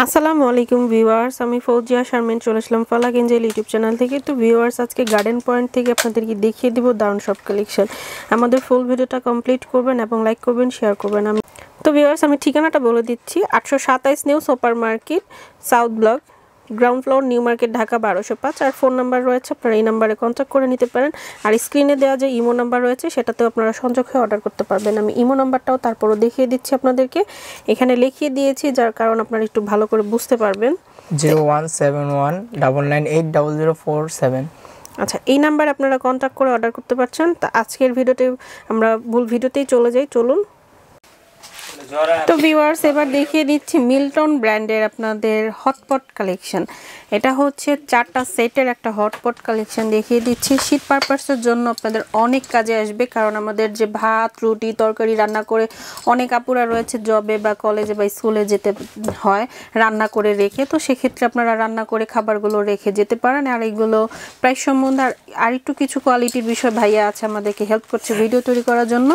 আসসালামু আলাইকুম ভিউয়ার্স আমি ফৌজিয়া শারমেন চলে আসলাম ফালাক ইউটিউব চ্যানেল থেকে তো ভিউয়ার্স আজকে গার্ডেন পয়েন্ট থেকে আপনাদেরকে দেখিয়ে দিব দারুণ সব কালেকশন আমাদের ফুল ভিডিওটা কমপ্লিট করবেন এবং লাইক করবেন শেয়ার করবেন আমি তো ভিউয়ার্স আমি ঠিকানাটা বলে দিচ্ছি আটশো সাতাইশ new super market south block ground floor new market Dhaka বারোশো পাঁচ আর ফোন নাম্বার রয়েছে আপনারা এই নাম্বারে কন্ট্যাক্ট করে নিতে পারেন আর স্ক্রিনে দেওয়া যে ইমো নাম্বার রয়েছে সেটাতেও আপনারা সংযোগ হয়ে অর্ডার করতে পারবেন আমি ইমো নাম্বারটাও তারপরও দেখিয়ে দিচ্ছি আপনাদেরকে এখানে লিখিয়ে দিয়েছি যার কারণ আপনারা একটু ভালো করে বুঝতে পারবেন zero one seven one double nine eight double zero four seven আচ্ছা এই নাম্বার আপনারা কন্ট্যাক্ট করে অর্ডার করতে পারছেন তা আজকের ভিডিওতে আমরা ভুল ভিডিওতেই চলে যাই চলুন তো ভিউয়ার্স এবার দেখিয়ে দিচ্ছি মিল্টন ব্র্যান্ডের আপনাদের হটপট কালেকশন এটা হচ্ছে চারটা সেটের একটা হটপট কালেকশন দেখিয়ে দিচ্ছি শীত পারপাসের জন্য আপনাদের অনেক কাজে আসবে কারণ আমাদের যে ভাত রুটি তরকারি রান্না করে অনেক আপুরা রয়েছে জবে বা কলেজে বা স্কুলে যেতে হয় রান্না করে রেখে তো সেক্ষেত্রে আপনারা রান্না করে খাবারগুলো রেখে যেতে পারেন আর এইগুলো প্রায় সম্বন্ধে আর একটু কিছু কোয়ালিটির বিষয় ভাইয়া আছে আমাদেরকে হেল্প করছে ভিডিও তৈরি করার জন্য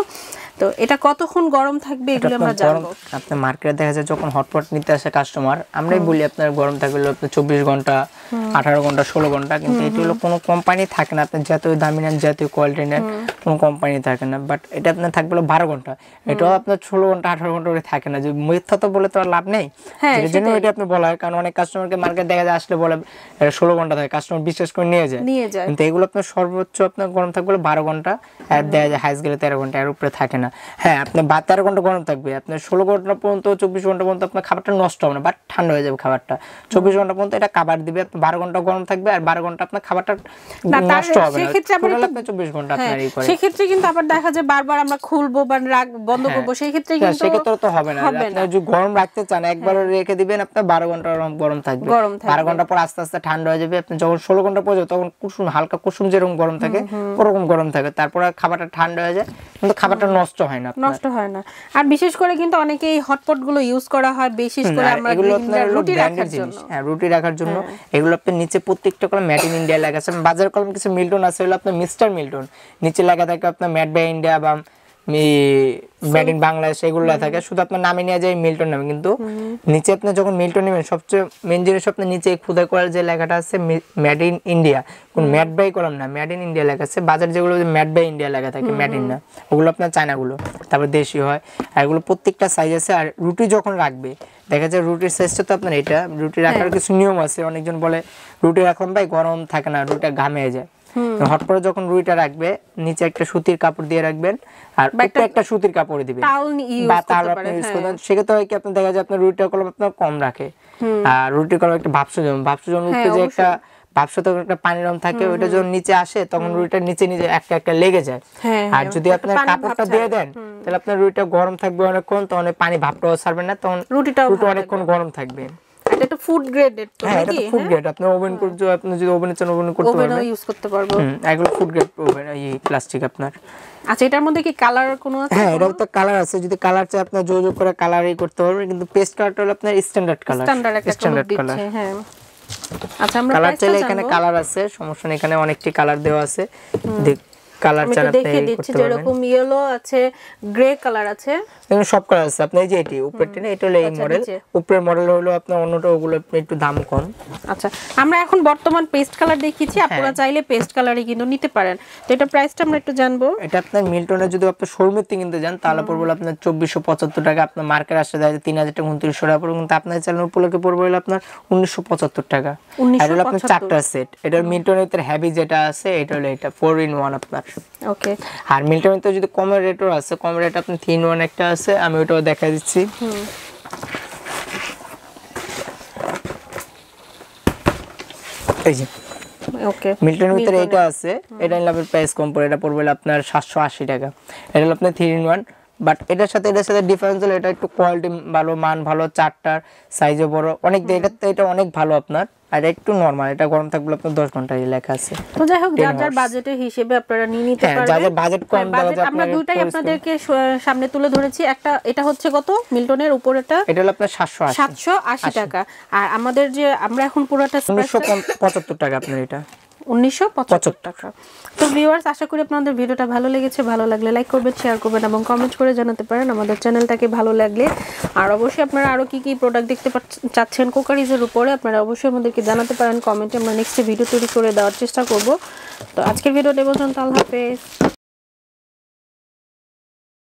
তো এটা কতক্ষণ গরম থাকবে এগুলো আমরা জানবো আপনি মার্কেটে দেখা যায় যখন হটপট নিতে আসে কাস্টমার আমরাই বলি আপনার গরম থাকবে আপনার চব্বিশ ঘন্টা আঠারো ঘন্টা ষোলো ঘন্টা কিন্তু এটি হলো কোনো কোম্পানি থাকে না আপনি যতই দামি নেন যতই কোয়ালিটি নেন কোনো কোম্পানি থাকে না বাট এটা আপনার থাকবে বারো ঘন্টা এটাও আপনার ষোলো ঘন্টা আঠারো ঘন্টা করে থাকে না যে মিথ্যা তো বলে তো আর লাভ নেই এর হ্যাঁ, জন্য এটা আপনি বলা হয় কারণ অনেক কাস্টমারকে মার্কেট দেখা যায় আসলে বলে ষোলো ঘন্টা থাকে কাস্টমার বিশ্বাস করে নিয়ে যায় নিয়ে যায় কিন্তু এগুলো আপনার সর্বোচ্চ আপনার গরম থাকবে বারো ঘন্টা আর দেখা যায় হাইস গেলে তেরো ঘন্টা এর উপরে থাকে না হ্যাঁ আপনার বা তেরো ঘন্টা গরম থাকবে আপনার ষোলো ঘন্টা পর্যন্ত চব্বিশ ঘন্টা পর্যন্ত আপনার খাবারটা নষ্ট হবে না বাট ঠান্ডা হয়ে যাবে খাবারটা চব্বিশ ঘন্টা পর্যন্ত এটা কাবার দিবে আপনার বারো ঘন্টা গরম থাকবে আর বারো ঘন্টা আপনার খাবারটা নষ্ট হবে না চব্বিশ ঘন্টা হ্যাঁ, আপনার এই করে ক্ষেত্রে কিন্তু আবার দেখা যায় বারবার আমরা খুলবো বা রাখ বন্ধ হ্যাঁ। করবো সেই ক্ষেত্রে হ্যাঁ, কিন্তু সেই ক্ষেত্রে তো হবে না আপনি গরম রাখতে চান একবার হ্যাঁ। রেখে দিবেন আপনার বারো ঘন্টা গরম থাকবে বারো ঘন্টা পর আস্তে আস্তে ঠান্ডা হয়ে যাবে আপনি যখন ষোলো ঘন্টা পর যাবে তখন কুসুম হালকা কুসুম যেরকম গরম থাকে ওরকম গরম থাকে তারপরে খাবারটা ঠান্ডা হয়ে যায় কিন্তু খাবারটা নষ্ট হয় না নষ্ট হয় না আর বিশেষ করে কিন্তু অনেকেই হটপট গুলো ইউজ করা হয় বিশেষ করে আমরা রুটি রাখার জন্য হ্যাঁ রুটি রাখার জন্য এগুলো আপনি নিচে প্রত্যেকটা কলম ম্যাড ইন ইন্ডিয়া লাগাছেন বাজার কলম কিছু মিল্টন আছে হলো আপনার মিস্টার মিল্টন নিচে লেখা থাকে আপনার ম্যাড বাই ইন্ডিয়া বা মেড ইন বাংলাদেশ এগুলো থাকে শুধু আপনার নামে নিয়ে যায় মিল্টন নামে কিন্তু নিচে আপনি যখন মিল্টন নেবেন সবচেয়ে মেন জিনিস আপনার নিচে খুদা করার যে লেখাটা আছে ম্যাড ইন ইন্ডিয়া কোন ম্যাড বাই কলাম না ম্যাড ইন ইন্ডিয়া লেখা আছে বাজার যেগুলো ম্যাড বাই ইন্ডিয়া লেখা থাকে ম্যাড ইন না ওগুলো আপনার চায়নাগুলো তারপর দেশি হয় আর এগুলো প্রত্যেকটা সাইজ আছে আর রুটি যখন রাখবে দেখা যায় রুটির সাইজটা তো আপনার এটা রুটি হ্যাঁ। রাখার কিছু নিয়ম আছে অনেকজন বলে রুটি রাখলাম ভাই গরম থাকে না রুটিটা ঘামে যায় হট করে যখন রুইটা রাখবে নিচে একটা সুতির কাপড় দিয়ে রাখবেন আর উপরে একটা সুতির কাপড় দিবেন বা তার আপনি ইউজ হ্যাঁ। করবেন সেক্ষেত্রে হয় কি আপনি দেখা যায় আপনার রুইটা কলম আপনার কম রাখে আর রুটির কলম একটা ভাবসো জমে ভাবসো জমে উঠতে যে একটা ভাবসো তখন একটা পানির রং থাকে ওইটা যখন নিচে আসে তখন রুইটা নিচে নিচে একটা একটা লেগে যায় হ্যাঁ, আর হ্যাঁ, যদি আপনার কাপড়টা দিয়ে দেন তাহলে আপনার রুইটা গরম থাকবে অনেকক্ষণ তখন পানি ভাপটাও ছাড়বে না তখন রুটিটা অনেকক্ষণ গরম থাকবে এটা ফুড গ্রেডেড তো হ্যাঁ, এটা ফুড গ্রেড আপনি ওভেন হ্যাঁ। করতে আপনি যদি ওভেনে চান ওভেন করতে পারবেন ওভেনও ইউজ করতে পারবো এগুলো ফুড গ্রেড ওভেন এই প্লাস্টিক আপনার আচ্ছা এটার মধ্যে কি কালার কোনো আছে হ্যাঁ তো কালার আছে যদি কালার চাই আপনি জোর জোর করে কালারই করতে পারবেন কিন্তু পেস্ট কালার হলো আপনার স্ট্যান্ডার্ড কালার স্ট্যান্ডার্ড একটা স্ট্যান্ডার্ড কালার হ্যাঁ আচ্ছা আমরা কালার চাইলে এখানে কালার আছে সমস্যা নেই এখানে অনেকটি কালার দেওয়া আছে দেখ কালার চান আপনি দিচ্ছি যেরকম ইয়েলো আছে গ্রে কালার আছে এখানে সব কালার আছে আপনি এই যে এটি উপরেরটা না এটা হলো এই মডেল আচ্ছা, উপরের মডেল হলো আপনার অন্যটা ওগুলো একটু দাম কম আচ্ছা আমরা এখন বর্তমান পেস্ট হ্যাঁ। কালার আপনারা চাইলে পেস্ট কালারই কিন্তু নিতে পারেন তো এটা প্রাইসটা আমরা একটু জানবো এটা আপনার যদি আপনি কিনতে যান তাহলে পড়বে আপনার পঁচাত্তর টাকা আপনার মার্কেট আসতে দেয় হাজার টাকা টাকা পড়বে কিন্তু আপনার চ্যানেল উপলক্ষে পড়বে হলো আপনার পঁচাত্তর টাকা হলো আপনার চারটা সেট এটা মিল্টনের ভিতরে যেটা আছে এটা হলো এটা ফোর ইন ওয়ান আপনার ওকে আর মিল্টের যদি কমের রেটও আছে কম রেট আপনি তিন ওয়ান একটা আছে আমি ওটাও দেখা দিচ্ছি এই যে এটা আছে এটা প্রাইস কম এটা আপনার সাতশো আশি টাকা এটা হলো আপনার থ্রি ইন ওয়ান বাট এটার সাথে এটার সাথে ডিফারেন্স এটা একটু কোয়ালিটি ভালো মান ভালো চারটার বড় অনেক তো এটা অনেক ভালো আপনার আর একটু নরমাল এটা গরম থাকবে আপনার 10 ঘন্টা লেখা আছে তো যাই হোক যার যার বাজেটের হিসেবে আপনারা নিয়ে নিতে যার হ্যাঁ, বাজেট কম হ্যাঁ, আমরা দুইটাই আপনাদেরকে সামনে তুলে ধরেছি একটা এটা হচ্ছে কত মিল্টনের উপরেটা এটা হলো আপনার 780 টাকা আর আমাদের যে আমরা এখন পুরোটা পঁচাত্তর টাকা আপনার এটা উনিশশো টাকা তো ভিউয়ার্স আশা করি আপনাদের ভিডিওটা ভালো লেগেছে ভালো লাগলে লাইক করবেন শেয়ার করবেন এবং কমেন্ট করে জানাতে পারেন আমাদের চ্যানেলটাকে ভালো লাগলে আর অবশ্যই আপনারা আরও কী কী প্রোডাক্ট দেখতে চাচ্ছেন কোকারিজের উপরে আপনারা অবশ্যই আমাদেরকে জানাতে পারেন কমেন্টে আমরা নেক্সট ভিডিও তৈরি করে দেওয়ার চেষ্টা করব তো আজকের ভিডিওটা পর্যন্ত আল্লাহ হাফেজ